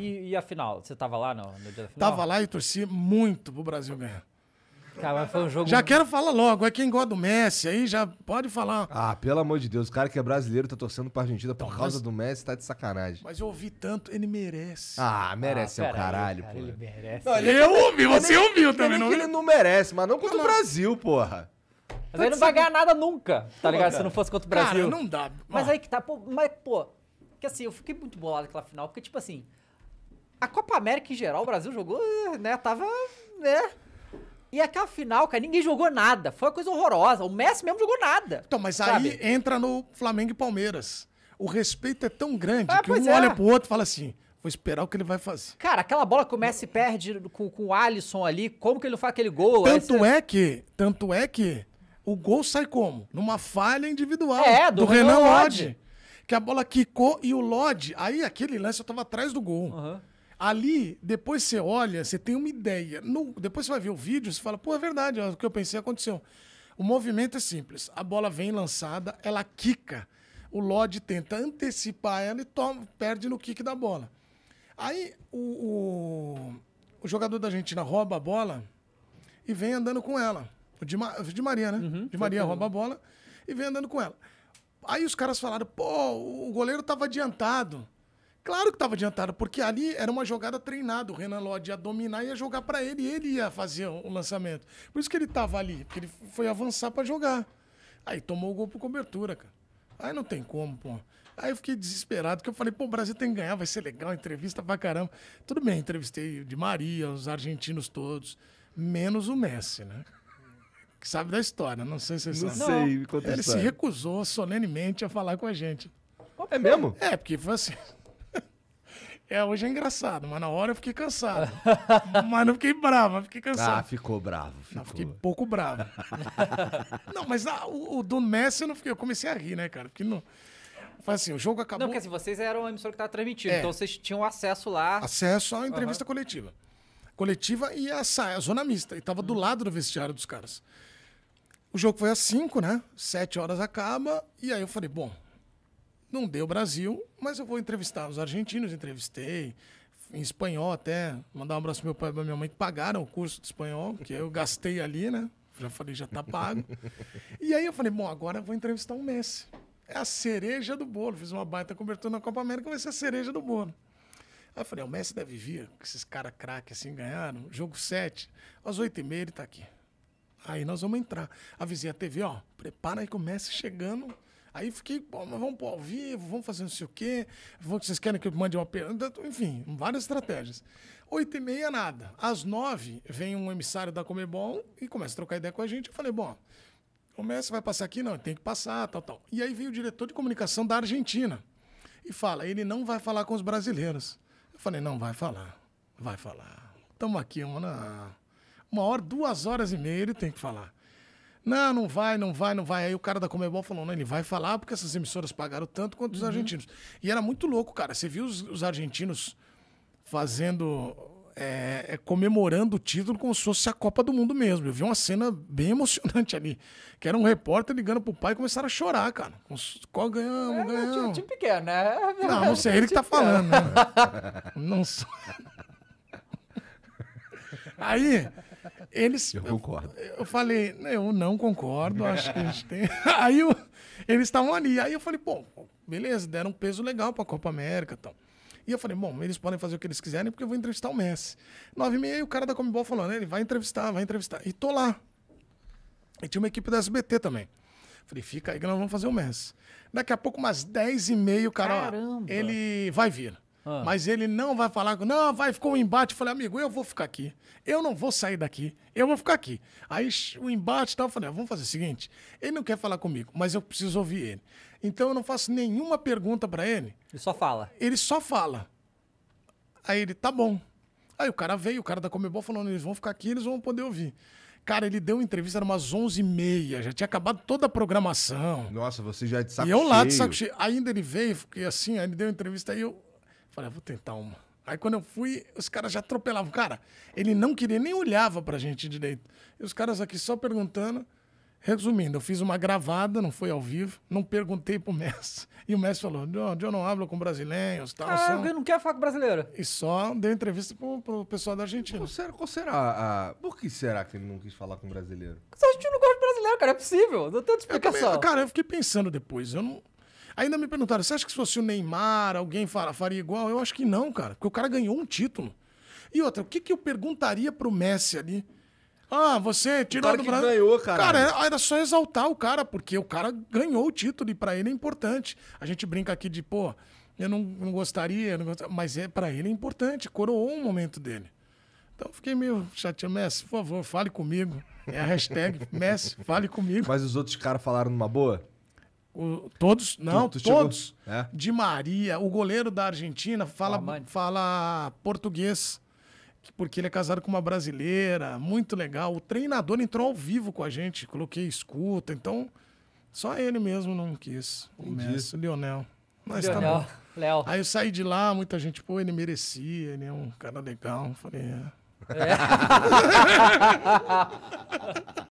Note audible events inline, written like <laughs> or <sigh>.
E, e a final? Você estava lá no, no, dia da final? Tava lá e torci muito pro Brasil ganhar. Cara, foi um jogo. Já quero falar logo. É quem gosta do Messi aí, já pode falar. Ah, pelo amor de Deus, o cara que é brasileiro tá torcendo pra Argentina por causa do Messi, tá de sacanagem. Mas eu ouvi tanto, ele merece. Ah, merece ah, é o caralho, aí, cara, pô. Ele merece. Não, ele é você é também, não. Ele não merece, mas não contra não, o Brasil, porra. Mas tá aí não vai ganhar nada nunca, tá ligado? Cara. Se não fosse contra o Brasil. Cara, não dá. Mas aí que tá, pô, mas, pô, que assim, eu fiquei muito bolado naquela final, porque, tipo assim, a Copa América em geral, o Brasil jogou, eh, né? Tava. né? E aquela final, cara, ninguém jogou nada. Foi uma coisa horrorosa. O Messi mesmo jogou nada. Então, mas sabe? aí entra no Flamengo e Palmeiras. O respeito é tão grande Ah, que um é. olha pro outro e fala assim: vou esperar o que ele vai fazer. Cara, aquela bola que o Messi perde com, com o Alisson ali, como que ele não faz aquele gol? Tanto é que, tanto é que o gol sai como? Numa falha individual É, do Renan Lodge. Que a bola quicou e o Lodge, aí aquele lance eu tava atrás do gol. Aham. Ali, depois você olha, você tem uma ideia. No, depois você vai ver o vídeo, você fala, pô, é verdade, é o que eu pensei aconteceu. O movimento é simples. A bola vem lançada, ela quica. O Lodge tenta antecipar ela e toma, perde no kick da bola. Aí o, o, o jogador da Argentina rouba a bola e vem andando com ela. O de, de Maria, né? Uhum, de Maria rouba a bola e vem andando com ela. Aí os caras falaram, pô, o goleiro estava adiantado. Claro que estava adiantado, porque ali era uma jogada treinada. O Renan Lodi ia dominar, ia jogar para ele, ele ia fazer o lançamento. Por isso que ele estava ali, porque ele foi avançar para jogar. Aí tomou o gol por cobertura, cara. Aí não tem como, pô. Aí eu fiquei desesperado, porque eu falei, pô, o Brasil tem que ganhar, vai ser legal, entrevista pra caramba. Tudo bem, entrevistei o Maria, os argentinos todos, menos o Messi, né? Que sabe da história, não sei se você não sabe. Sei, não sei, Ele se recusou solenemente a falar com a gente. É mesmo? É, porque foi assim... É, hoje é engraçado, mas na hora eu fiquei cansado. <laughs> mas não fiquei bravo, mas fiquei cansado. Ah, ficou bravo. Ficou. Não, fiquei pouco bravo. <laughs> não, mas o, o, do Messi eu não fiquei. Eu comecei a rir, né, cara? Porque não. Foi assim, o jogo acabou. Não, porque assim, vocês eram a emissora que estava transmitindo, é. então vocês tinham acesso lá. Acesso à entrevista uhum. coletiva. Coletiva e a, saia, a zona mista. E tava do uhum. lado do vestiário dos caras. O jogo foi às 5, né? 7 horas acaba. E aí eu falei, bom, não deu Brasil, mas eu vou entrevistar os argentinos, entrevistei, em espanhol até, mandar um abraço pro meu pai e pra minha mãe que pagaram o curso de espanhol, que eu gastei ali, né? Já falei, já tá pago. E aí eu falei, bom, agora eu vou entrevistar o Messi. É a cereja do bolo. Fiz uma baita cobertura na Copa América, vai ser a cereja do bolo. Aí eu falei, o Messi deve vir, que esses caras craques assim ganharam, jogo 7, às 8 e meia ele tá aqui. Aí nós vamos entrar. Avisei a TV, ó, prepara aí que o Messi chegando Aí fiquei, pô, mas vamos pôr ao vivo, vamos fazer não sei o quê, vocês querem que eu mande uma pergunta? Enfim, várias estratégias. Oito e meia, nada. Às nove, vem um emissário da Comebol e começa a trocar ideia com a gente. Eu falei, bom, o Messi vai passar aqui? Não, tem que passar, tal, tal. E aí vem o diretor de comunicação da Argentina e fala, ele não vai falar com os brasileiros. Eu falei, não, vai falar, vai falar. Estamos aqui, mano, uma hora, duas horas e meia, ele tem que falar. Não, não vai, não vai, não vai. Aí o cara da Comebol falou: não, ele vai falar porque essas emissoras pagaram tanto quanto os uhum. argentinos. E era muito louco, cara. Você viu os, os argentinos fazendo. É, é, comemorando o título como se fosse a Copa do Mundo mesmo. Eu vi uma cena bem <laughs> emocionante ali. Que era um repórter ligando pro pai e começaram a chorar, cara. Qual ganhamos, é, é ganhamos. Time pequeno, né? É não, não sei, é ele que tá falando, né? <laughs> Não sei. <laughs> Aí. Eles, eu concordo. Eu, eu, falei, eu não concordo, acho que a gente tem. <laughs> Aí eu, eles estavam ali. Aí eu falei, bom, beleza, deram um peso legal para a Copa América então. E eu falei, bom, eles podem fazer o que eles quiserem, porque eu vou entrevistar o Messi. Nove e meia, o cara da Comebol falou, né? Ele vai entrevistar, vai entrevistar. E tô lá. E tinha uma equipe da SBT também. Falei, fica aí que nós vamos fazer o Messi. Daqui a pouco, umas dez e meio cara, Caramba. ele vai vir. Ah. Mas ele não vai falar, não, vai, ficou um embate. Eu falei, amigo, eu vou ficar aqui. Eu não vou sair daqui. Eu vou ficar aqui. Aí o embate tal, eu falei, ah, vamos fazer o seguinte: ele não quer falar comigo, mas eu preciso ouvir ele. Então eu não faço nenhuma pergunta para ele. Ele só fala. Ele só fala. Aí ele, tá bom. Aí o cara veio, o cara da Comebol falando, eles vão ficar aqui, eles vão poder ouvir. Cara, ele deu uma entrevista, era umas 11h30, já tinha acabado toda a programação. Nossa, você já é de saco E eu lá de saco cheio. Ainda ele veio, fiquei assim, aí ele deu uma entrevista, aí eu, Falei, ah, vou tentar uma. Aí quando eu fui, os caras já atropelavam. Cara, ele não queria, nem olhava pra gente direito. E os caras aqui só perguntando. Resumindo, eu fiz uma gravada, não foi ao vivo, não perguntei pro Messi. E o Messi falou: John, eu não hablo com brasileiros, tal. Ah, alguém não quer falar com brasileiro. E só deu entrevista pro, pro pessoal da Argentina. Qual será, qual será a... Por que será que ele não quis falar com brasileiro? Porque a gente não gosta de brasileiro, cara, é possível. Não tem explicação. Eu também, cara, eu fiquei pensando depois. Eu não. Ainda me perguntaram, você acha que se fosse o Neymar, alguém faria igual? Eu acho que não, cara, porque o cara ganhou um título. E outra, o que, que eu perguntaria pro Messi ali? Ah, você tirou o do Brasil. ganhou, cara. Cara, é, era só exaltar o cara, porque o cara ganhou o título e para ele é importante. A gente brinca aqui de, pô, eu não, não gostaria, não gostaria mas é para ele é importante, coroou um momento dele. Então eu fiquei meio chateado. Messi, por favor, fale comigo. É a hashtag Messi, fale comigo. Mas os outros caras falaram numa boa? O, todos? Não, tu, tu todos. É. De Maria. O goleiro da Argentina fala, oh, fala português, porque ele é casado com uma brasileira. Muito legal. O treinador entrou ao vivo com a gente, coloquei escuta. Então, só ele mesmo não quis. O mestre, o Lionel. Mas tá Lionel. tá bom. Léo. Aí eu saí de lá, muita gente, pô, ele merecia, ele é um cara legal. Eu falei, é. é. <laughs>